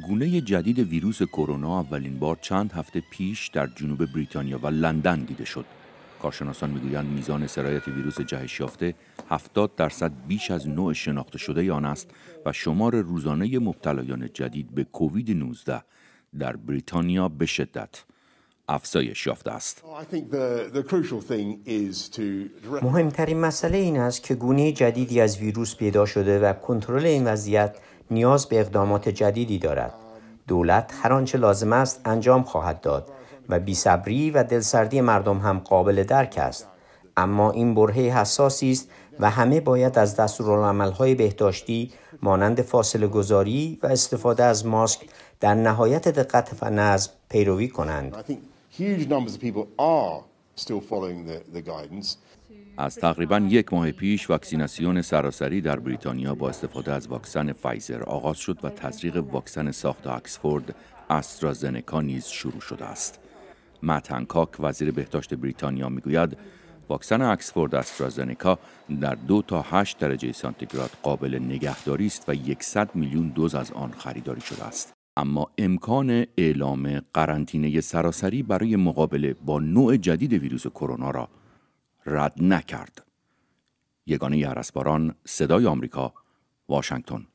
گونه جدید ویروس کرونا اولین بار چند هفته پیش در جنوب بریتانیا و لندن دیده شد. کارشناسان میگویند میزان سرایت ویروس جهش یافته 70 درصد بیش از نوع شناخته شده آن است و شمار روزانه مبتلایان جدید به کووید 19 در بریتانیا به شدت افزایش یافته است. مهمترین مسئله این است که گونه جدیدی از ویروس پیدا شده و کنترل این وضعیت نیاز به اقدامات جدیدی دارد دولت هر آنچه لازم است انجام خواهد داد و بیصبری و دلسردی مردم هم قابل درک است اما این برهه حساسی است و همه باید از دستورالعملهای بهداشتی مانند فاصله گذاری و استفاده از ماسک در نهایت دقت و نظم پیروی کنند از تقریبا یک ماه پیش واکسیناسیون سراسری در بریتانیا با استفاده از واکسن فایزر آغاز شد و تزریق واکسن ساخت آکسفورد استرازنکا نیز شروع شده است. مت هنکاک وزیر بهداشت بریتانیا میگوید واکسن اکسفورد استرازنکا در دو تا 8 درجه سانتیگراد قابل نگهداری است و 100 میلیون دوز از آن خریداری شده است. اما امکان اعلام قرنطینه سراسری برای مقابله با نوع جدید ویروس کرونا را رد نکرد. یگانه باران، صدای آمریکا واشنگتن